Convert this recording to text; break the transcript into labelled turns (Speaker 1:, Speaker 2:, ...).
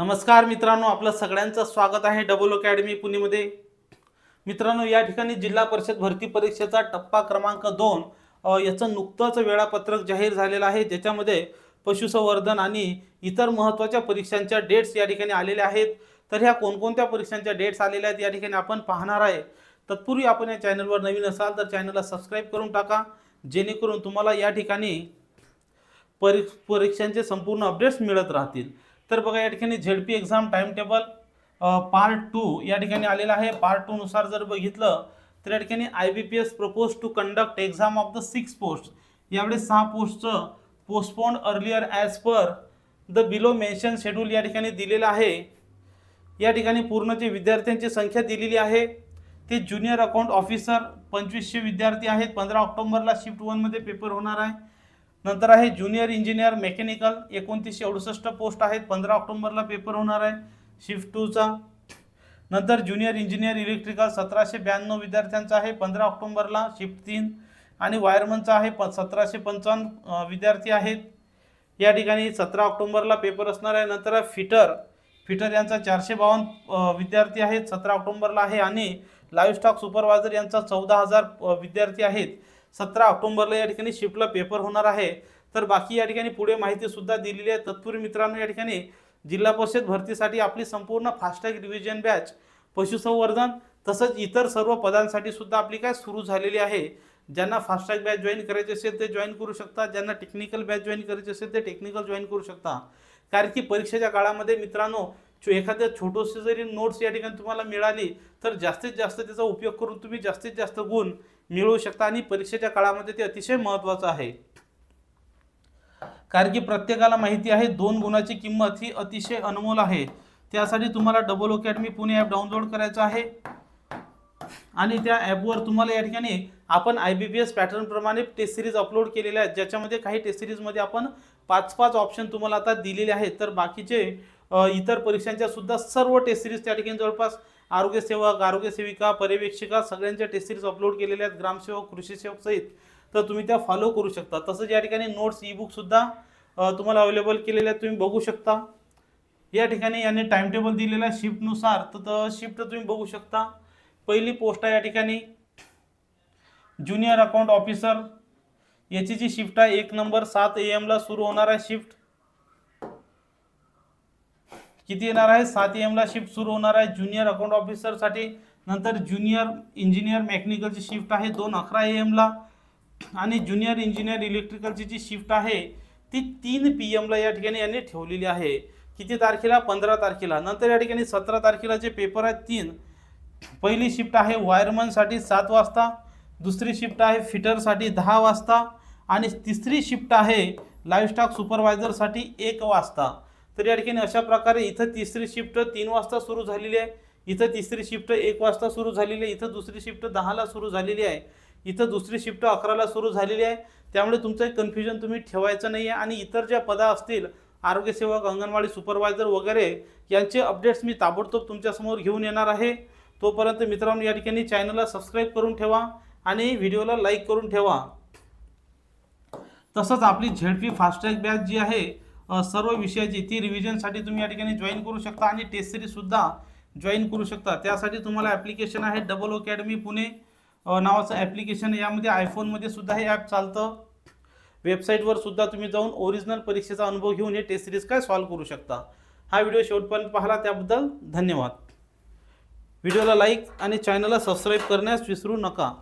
Speaker 1: नमस्कार मित्रांनो आपलं सगळ्यांचं स्वागत आहे डबल अकॅडमी पुणेमध्ये मित्रांनो या ठिकाणी जिल्हा परिषद भरती परीक्षेचा टप्पा क्रमांक दोन याचं नुकतंच वेळापत्रक जाहीर झालेलं आहे ज्याच्यामध्ये पशुसंवर्धन आणि इतर महत्त्वाच्या परीक्षांच्या डेट्स या ठिकाणी आलेल्या आहेत तर ह्या कोणकोणत्या परीक्षांच्या डेट्स आलेल्या आहेत या ठिकाणी आपण पाहणार आहे तत्पूर्वी आपण या चॅनलवर नवीन असाल तर चॅनलला सबस्क्राईब करून टाका जेणेकरून तुम्हाला या ठिकाणी परी परीक्षांचे संपूर्ण अपडेट्स मिळत राहतील तर बघा या ठिकाणी ZP exam time table part two या ठिकाणी आलेला आहे पार्ट नुसार जर बघितलं तर या ठिकाणी I B P S propose to conduct exam of the six post यावेळेस सहा पोस्टचं postpone earlier as per the below mention schedule या ठिकाणी दिलेलं आहे या ठिकाणी पूर्ण जे विद्यार्थ्यांची संख्या दिलेली आहे ते ज्युनियर अकाउंट ऑफिसर पंचवीसशे विद्यार्थी आहेत पंधरा ऑक्टोबरला शिफ्ट वनमध्ये पेपर होणार आहे नंतर आहे ज्युनियर इंजिनियर मेकॅनिकल एकोणतीसशे अडुसष्ट पोस्ट आहेत पंधरा ऑक्टोंबरला पेपर होणार आहे शिफ्ट टूचा नंतर ज्युनियर इंजिनियर इलेक्ट्रिकल सतराशे ब्याण्णव विद्यार्थ्यांचा आहे पंधरा ऑक्टोंबरला शिफ्ट तीन आणि वायरमनचा आहे प सतराशे पंचावन्न विद्यार्थी आहेत या ठिकाणी सतरा ऑक्टोंबरला पेपर असणार आहे नंतर फिटर फिटर यांचा चारशे बावन्न विद्यार्थी आहेत सतरा ऑक्टोंबरला आहे आणि लाईव्ह सुपरवायझर यांचा चौदा हजार विद्यार्थी आहेत सतरा ऑक्टोबरला या ठिकाणी शिफ्टला पेपर होणार आहे तर बाकी या ठिकाणी पुढे माहितीसुद्धा दिलेली आहे तत्पूर्वी मित्रांनो या ठिकाणी जिल्हा परिषद भरतीसाठी आपली संपूर्ण फास्टॅग रिव्हिजन बॅच पशुसंवर्धन तसंच इतर सर्व पदांसाठी सुद्धा आपली काय सुरू झालेली आहे ज्यांना फास्टॅग बॅच जॉईन करायची असेल ते जॉईन करू शकता ज्यांना टेक्निकल बॅच जॉईन करायची असेल ते टेक्निकल जॉईन करू शकता कारण की परीक्षेच्या काळामध्ये मित्रांनो एखाद्या छोटोसे जरी नोट्स या ठिकाणी तुम्हाला मिळाली तर जास्तीत जास्त त्याचा उपयोग करून तुम्ही जास्तीत जास्त गुण मिळू शकता आणि परीक्षेच्या काळामध्ये ते अतिशय महत्त्वाचं आहे कारण की प्रत्येकाला माहिती आहे दोन गुणाची किंमत ही अतिशय अनमोल आहे त्यासाठी तुम्हाला double academy Pune app download करायचं आहे आणि त्या ॲपवर तुम्हाला या ठिकाणी आपण आय बी बी एस पॅटर्नप्रमाणे टेस्ट सिरीज अपलोड केलेल्या आहेत ज्याच्यामध्ये काही टेस्ट सिरीजमध्ये आपण पाच पाच ऑप्शन तुम्हाला आता दिलेले आहेत तर बाकीचे इतर परीक्षांच्या सुद्धा सर्व टेस्ट सिरीज त्या ठिकाणी जवळपास आरोग्यसेवक आरोग्यसेविका पर्यवेक्षिका सगळ्यांच्या सिरीज अपलोड केलेल्या आहेत ग्रामसेवक कृषीसेवक सहित तर तुम्ही त्या फॉलो करू शकता तसंच या ठिकाणी नोट्स ई बुकसुद्धा तुम्हाला अवेलेबल केलेल्या आहेत तुम्ही बघू शकता या ठिकाणी यांनी टाईमटेबल दिलेला आहे शिफ्टनुसार तर शिफ्ट तुम्ही बघू शकता पहिली पोस्ट आहे या ठिकाणी ज्युनियर अकाउंट ऑफिसर याची जी शिफ्ट आहे एक नंबर सात ए एमला सुरू होणार आहे शिफ्ट किती येणार आहे सात एमला शिफ्ट सुरू होणार आहे ज्युनियर अकाउंट ऑफिसरसाठी नंतर ज्युनियर इंजिनियर मेकॅनिकलची शिफ्ट आहे दोन अकरा एमला आणि ज्युनियर इंजिनियर इलेक्ट्रिकलची जी शिफ्ट आहे ती तीन पी एमला या ठिकाणी यांनी ठेवलेली आहे किती तारखेला पंधरा तारखेला नंतर या ठिकाणी सतरा तारखेला जे पेपर आहेत तीन पहिली शिफ्ट आहे वायरमनसाठी सात वाजता दुसरी शिफ्ट आहे फिटरसाठी दहा वाजता आणि तिसरी शिफ्ट आहे लाईफस्टॉक सुपरवायझरसाठी एक वाजता तर या ठिकाणी अशा प्रकारे इथं तिसरी शिफ्ट तीन वाजता सुरू झालेली आहे इथं तिसरी शिफ्ट एक वाजता सुरू झालेली आहे इथं दुसरी शिफ्ट दहाला सुरू झालेली आहे इथं दुसरी शिफ्ट अकराला सुरू झालेली आहे त्यामुळे तुमचं एक कन्फ्युजन तुम्ही ठेवायचं नाही आहे आणि इतर ज्या पदा असतील आरोग्यसेवक अंगणवाडी सुपरवायझर वगैरे यांचे अपडेट्स मी ताबडतोब तुमच्यासमोर घेऊन येणार आहे तोपर्यंत मित्रांनो या ठिकाणी चॅनलला सबस्क्राईब करून ठेवा आणि व्हिडिओला लाईक करून ठेवा तसंच आपली झेडपी फास्टॅग बॅच जी आहे सर्व विषयाची ती रिव्हिजनसाठी तुम्ही या ठिकाणी जॉईन करू शकता आणि टेस्ट सिरीजसुद्धा जॉईन करू शकता त्यासाठी तुम्हाला ॲप्लिकेशन आहे डबल अकॅडमी पुणे नावाचं ॲप्लिकेशन यामध्ये आयफोनमध्ये सुद्धा हे ॲप चालतं वेबसाईटवर सुद्धा तुम्ही जाऊन ओरिजिनल परीक्षेचा अनुभव घेऊन हे टेस्ट सिरीज काय सॉल्व करू शकता हा व्हिडिओ शेवटपर्यंत पाहिला त्याबद्दल धन्यवाद व्हिडिओला लाईक आणि चॅनलला सबस्क्राईब करण्यास विसरू नका